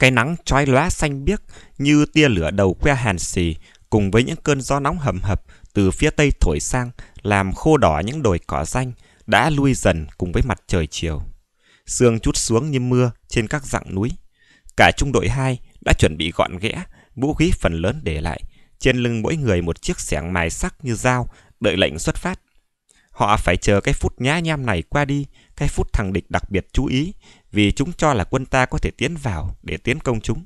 Cái nắng trói lóa xanh biếc như tia lửa đầu que hàn xì cùng với những cơn gió nóng hầm hập từ phía tây thổi sang làm khô đỏ những đồi cỏ xanh đã lui dần cùng với mặt trời chiều. Sương chút xuống như mưa trên các dặng núi. Cả trung đội 2 đã chuẩn bị gọn ghẽ, vũ khí phần lớn để lại, trên lưng mỗi người một chiếc xẻng mài sắc như dao, đợi lệnh xuất phát. Họ phải chờ cái phút nhá nham này qua đi cái phút thằng địch đặc biệt chú ý vì chúng cho là quân ta có thể tiến vào để tiến công chúng.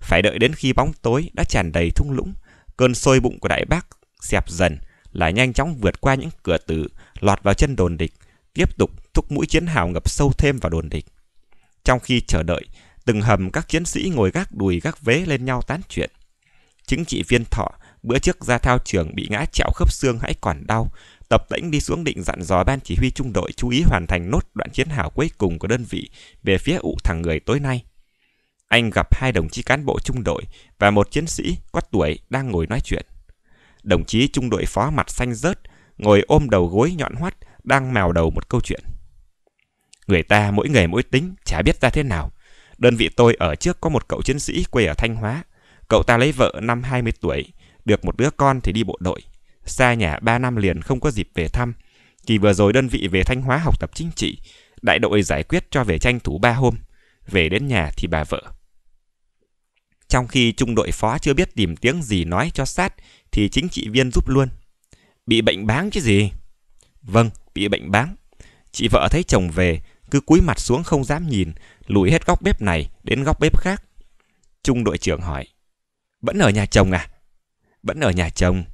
Phải đợi đến khi bóng tối đã tràn đầy thung lũng, cơn sôi bụng của đại bác xẹp dần là nhanh chóng vượt qua những cửa tử, lọt vào chân đồn địch, tiếp tục thúc mũi chiến hào ngập sâu thêm vào đồn địch. Trong khi chờ đợi, từng hầm các chiến sĩ ngồi gác đùi gác vế lên nhau tán chuyện. Chính trị viên thọ bữa trước ra thao trường bị ngã chẹo khớp xương hãy còn đau, Tập tễnh đi xuống định dặn dò ban chỉ huy trung đội chú ý hoàn thành nốt đoạn chiến hào cuối cùng của đơn vị về phía ụ thằng người tối nay. Anh gặp hai đồng chí cán bộ trung đội và một chiến sĩ có tuổi đang ngồi nói chuyện. Đồng chí trung đội phó mặt xanh rớt, ngồi ôm đầu gối nhọn hoắt, đang mèo đầu một câu chuyện. Người ta mỗi người mỗi tính, chả biết ra thế nào. Đơn vị tôi ở trước có một cậu chiến sĩ quê ở Thanh Hóa. Cậu ta lấy vợ năm 20 tuổi, được một đứa con thì đi bộ đội, xa nhà 3 năm liền không có dịp về thăm. Kỳ vừa rồi đơn vị về Thanh Hóa học tập chính trị, đại đội giải quyết cho về tranh thủ 3 hôm, về đến nhà thì bà vợ. Trong khi trung đội phó chưa biết tìm tiếng gì nói cho sát thì chính trị viên giúp luôn. Bị bệnh báng chứ gì? Vâng, bị bệnh báng. Chị vợ thấy chồng về, cứ cúi mặt xuống không dám nhìn, lùi hết góc bếp này đến góc bếp khác. Trung đội trưởng hỏi, vẫn ở nhà chồng à? Vẫn ở nhà chồng,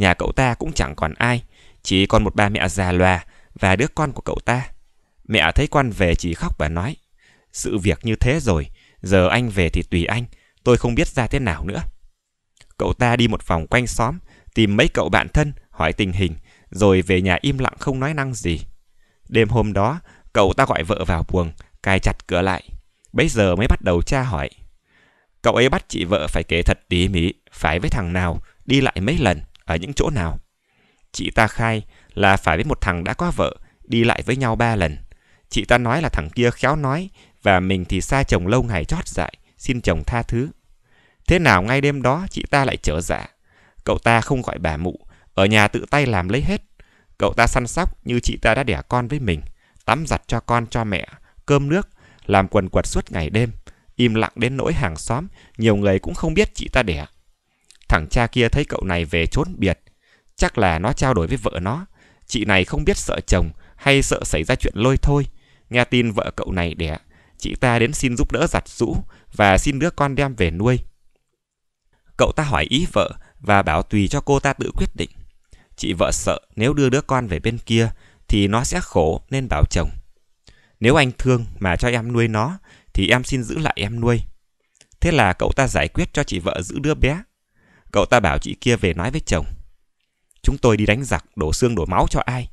nhà cậu ta cũng chẳng còn ai, chỉ còn một bà mẹ già loà và đứa con của cậu ta. Mẹ thấy con về chỉ khóc và nói, sự việc như thế rồi, giờ anh về thì tùy anh, tôi không biết ra thế nào nữa. Cậu ta đi một vòng quanh xóm, tìm mấy cậu bạn thân, hỏi tình hình, rồi về nhà im lặng không nói năng gì. Đêm hôm đó, cậu ta gọi vợ vào buồng, cài chặt cửa lại. Bây giờ mới bắt đầu tra hỏi. Cậu ấy bắt chị vợ phải kể thật tỉ mỉ, phải với thằng nào, đi lại mấy lần, ở những chỗ nào. Chị ta khai là phải với một thằng đã có vợ, đi lại với nhau ba lần. Chị ta nói là thằng kia khéo nói và mình thì xa chồng lâu ngày chót dại, xin chồng tha thứ. Thế nào ngay đêm đó chị ta lại trở dạ. Cậu ta không gọi bà mụ, ở nhà tự tay làm lấy hết. Cậu ta săn sóc như chị ta đã đẻ con với mình, tắm giặt cho con cho mẹ, cơm nước, làm quần quật suốt ngày đêm. Im lặng đến nỗi hàng xóm, nhiều người cũng không biết chị ta đẻ. Thằng cha kia thấy cậu này về trốn biệt. Chắc là nó trao đổi với vợ nó. Chị này không biết sợ chồng hay sợ xảy ra chuyện lôi thôi. Nghe tin vợ cậu này đẻ, chị ta đến xin giúp đỡ giặt rũ và xin đứa con đem về nuôi. Cậu ta hỏi ý vợ và bảo tùy cho cô ta tự quyết định. Chị vợ sợ nếu đưa đứa con về bên kia thì nó sẽ khổ nên bảo chồng. Nếu anh thương mà cho em nuôi nó thì em xin giữ lại em nuôi. Thế là cậu ta giải quyết cho chị vợ giữ đứa bé Cậu ta bảo chị kia về nói với chồng. Chúng tôi đi đánh giặc, đổ xương đổ máu cho ai?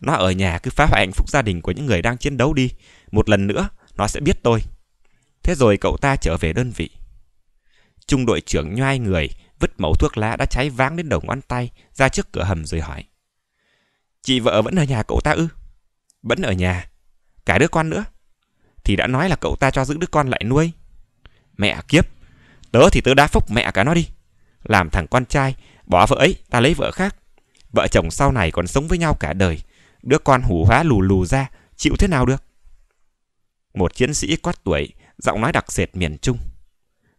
Nó ở nhà cứ phá hoại hạnh phúc gia đình của những người đang chiến đấu đi. Một lần nữa, nó sẽ biết tôi. Thế rồi cậu ta trở về đơn vị. Trung đội trưởng nhoai người, vứt mẫu thuốc lá đã cháy váng đến đầu ngón tay ra trước cửa hầm rồi hỏi. Chị vợ vẫn ở nhà cậu ta ư? Vẫn ở nhà. Cả đứa con nữa. Thì đã nói là cậu ta cho giữ đứa con lại nuôi. Mẹ kiếp, tớ thì tớ đã phúc mẹ cả nó đi làm thằng con trai, bỏ vợ ấy, ta lấy vợ khác. Vợ chồng sau này còn sống với nhau cả đời, đứa con hủ hóa lù lù ra, chịu thế nào được? Một chiến sĩ quát tuổi, giọng nói đặc sệt miền Trung.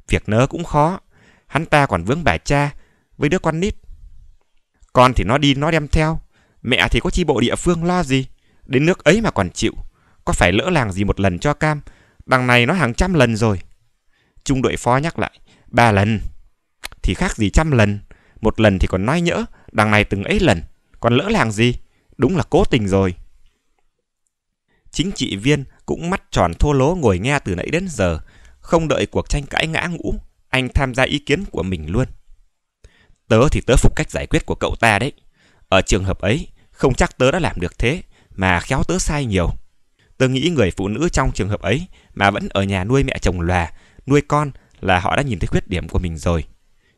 Việc nớ cũng khó, hắn ta còn vướng bà cha với đứa con nít. Con thì nó đi nó đem theo, mẹ thì có chi bộ địa phương lo gì, đến nước ấy mà còn chịu, có phải lỡ làng gì một lần cho cam, đằng này nó hàng trăm lần rồi. Trung đội phó nhắc lại, ba lần thì khác gì trăm lần. Một lần thì còn nói nhỡ, đằng này từng ấy lần. Còn lỡ làng gì? Đúng là cố tình rồi. Chính trị viên cũng mắt tròn thô lố ngồi nghe từ nãy đến giờ. Không đợi cuộc tranh cãi ngã ngũ, anh tham gia ý kiến của mình luôn. Tớ thì tớ phục cách giải quyết của cậu ta đấy. Ở trường hợp ấy, không chắc tớ đã làm được thế, mà khéo tớ sai nhiều. Tớ nghĩ người phụ nữ trong trường hợp ấy mà vẫn ở nhà nuôi mẹ chồng lòa, nuôi con là họ đã nhìn thấy khuyết điểm của mình rồi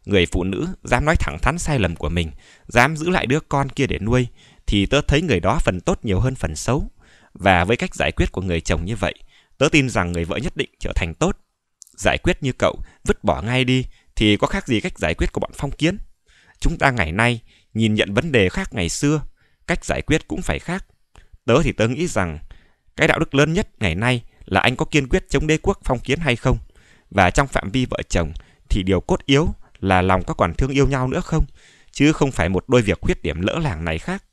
người phụ nữ dám nói thẳng thắn sai lầm của mình, dám giữ lại đứa con kia để nuôi, thì tớ thấy người đó phần tốt nhiều hơn phần xấu. Và với cách giải quyết của người chồng như vậy, tớ tin rằng người vợ nhất định trở thành tốt. Giải quyết như cậu, vứt bỏ ngay đi, thì có khác gì cách giải quyết của bọn phong kiến. Chúng ta ngày nay nhìn nhận vấn đề khác ngày xưa, cách giải quyết cũng phải khác. Tớ thì tớ nghĩ rằng cái đạo đức lớn nhất ngày nay là anh có kiên quyết chống đế quốc phong kiến hay không. Và trong phạm vi vợ chồng thì điều cốt yếu là lòng có còn thương yêu nhau nữa không, chứ không phải một đôi việc khuyết điểm lỡ làng này khác.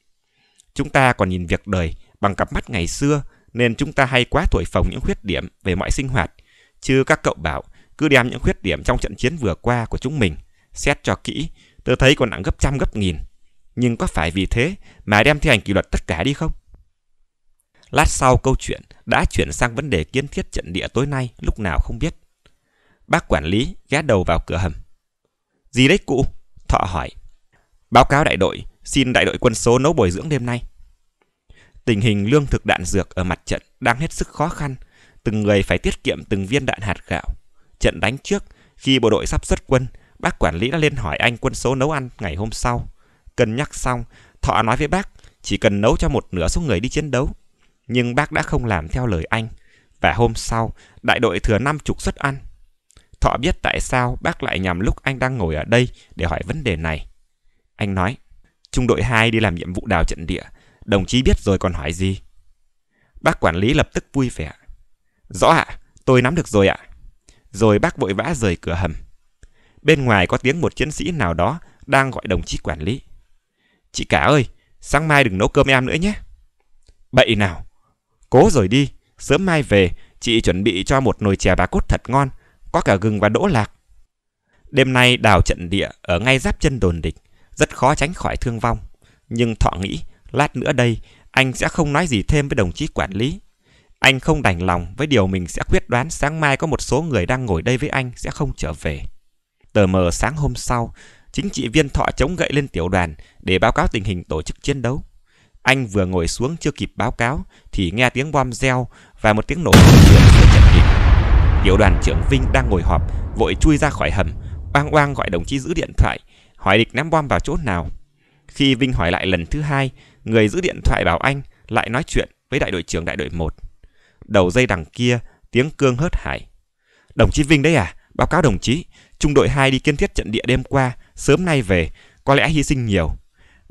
Chúng ta còn nhìn việc đời bằng cặp mắt ngày xưa nên chúng ta hay quá thổi phồng những khuyết điểm về mọi sinh hoạt, chứ các cậu bảo cứ đem những khuyết điểm trong trận chiến vừa qua của chúng mình xét cho kỹ, tôi thấy còn nặng gấp trăm gấp nghìn. Nhưng có phải vì thế mà đem thi hành kỷ luật tất cả đi không? Lát sau câu chuyện đã chuyển sang vấn đề kiến thiết trận địa tối nay lúc nào không biết. Bác quản lý ghé đầu vào cửa hầm. Gì đấy cụ? Thọ hỏi. Báo cáo đại đội, xin đại đội quân số nấu bồi dưỡng đêm nay. Tình hình lương thực đạn dược ở mặt trận đang hết sức khó khăn, từng người phải tiết kiệm từng viên đạn hạt gạo. Trận đánh trước, khi bộ đội sắp xuất quân, bác quản lý đã lên hỏi anh quân số nấu ăn ngày hôm sau. Cân nhắc xong, Thọ nói với bác chỉ cần nấu cho một nửa số người đi chiến đấu. Nhưng bác đã không làm theo lời anh. Và hôm sau, đại đội thừa năm chục suất ăn. Thọ biết tại sao bác lại nhầm lúc anh đang ngồi ở đây để hỏi vấn đề này. Anh nói, trung đội 2 đi làm nhiệm vụ đào trận địa, đồng chí biết rồi còn hỏi gì? Bác quản lý lập tức vui vẻ. Rõ ạ, tôi nắm được rồi ạ. Rồi bác vội vã rời cửa hầm. Bên ngoài có tiếng một chiến sĩ nào đó đang gọi đồng chí quản lý. Chị cả ơi, sáng mai đừng nấu cơm em nữa nhé. Bậy nào, cố rồi đi, sớm mai về, chị chuẩn bị cho một nồi chè bà cốt thật ngon, có cả gừng và đỗ lạc. Đêm nay đào trận địa ở ngay giáp chân đồn địch, rất khó tránh khỏi thương vong. Nhưng Thọ nghĩ, lát nữa đây, anh sẽ không nói gì thêm với đồng chí quản lý. Anh không đành lòng với điều mình sẽ quyết đoán sáng mai có một số người đang ngồi đây với anh sẽ không trở về. Tờ mờ sáng hôm sau, chính trị viên Thọ chống gậy lên tiểu đoàn để báo cáo tình hình tổ chức chiến đấu. Anh vừa ngồi xuống chưa kịp báo cáo thì nghe tiếng bom reo và một tiếng nổ của trận Tiểu đoàn trưởng Vinh đang ngồi họp, vội chui ra khỏi hầm, oang oang gọi đồng chí giữ điện thoại, hỏi địch ném bom vào chỗ nào. Khi Vinh hỏi lại lần thứ hai, người giữ điện thoại bảo anh lại nói chuyện với đại đội trưởng đại đội 1. Đầu dây đằng kia, tiếng cương hớt hải. Đồng chí Vinh đấy à, báo cáo đồng chí, trung đội 2 đi kiên thiết trận địa đêm qua, sớm nay về, có lẽ hy sinh nhiều.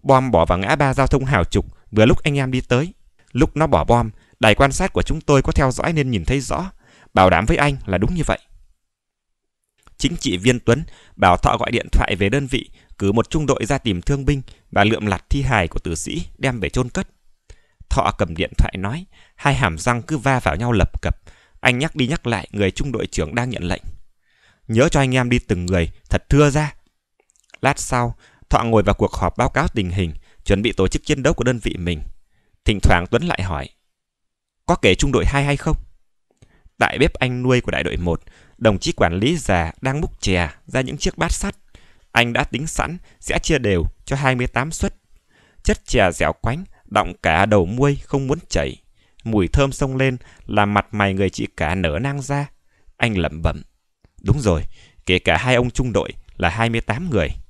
Bom bỏ vào ngã ba giao thông hào trục vừa lúc anh em đi tới. Lúc nó bỏ bom, đài quan sát của chúng tôi có theo dõi nên nhìn thấy rõ Bảo đảm với anh là đúng như vậy. Chính trị viên Tuấn bảo Thọ gọi điện thoại về đơn vị, cử một trung đội ra tìm thương binh và lượm lặt thi hài của tử sĩ đem về chôn cất. Thọ cầm điện thoại nói, hai hàm răng cứ va vào nhau lập cập. Anh nhắc đi nhắc lại người trung đội trưởng đang nhận lệnh. Nhớ cho anh em đi từng người, thật thưa ra. Lát sau, Thọ ngồi vào cuộc họp báo cáo tình hình, chuẩn bị tổ chức chiến đấu của đơn vị mình. Thỉnh thoảng Tuấn lại hỏi, có kể trung đội 2 hay không? tại bếp anh nuôi của đại đội 1, đồng chí quản lý già đang múc chè ra những chiếc bát sắt. Anh đã tính sẵn sẽ chia đều cho 28 suất. Chất chè dẻo quánh, đọng cả đầu muôi không muốn chảy. Mùi thơm sông lên làm mặt mày người chị cả nở nang ra. Anh lẩm bẩm. Đúng rồi, kể cả hai ông trung đội là 28 người.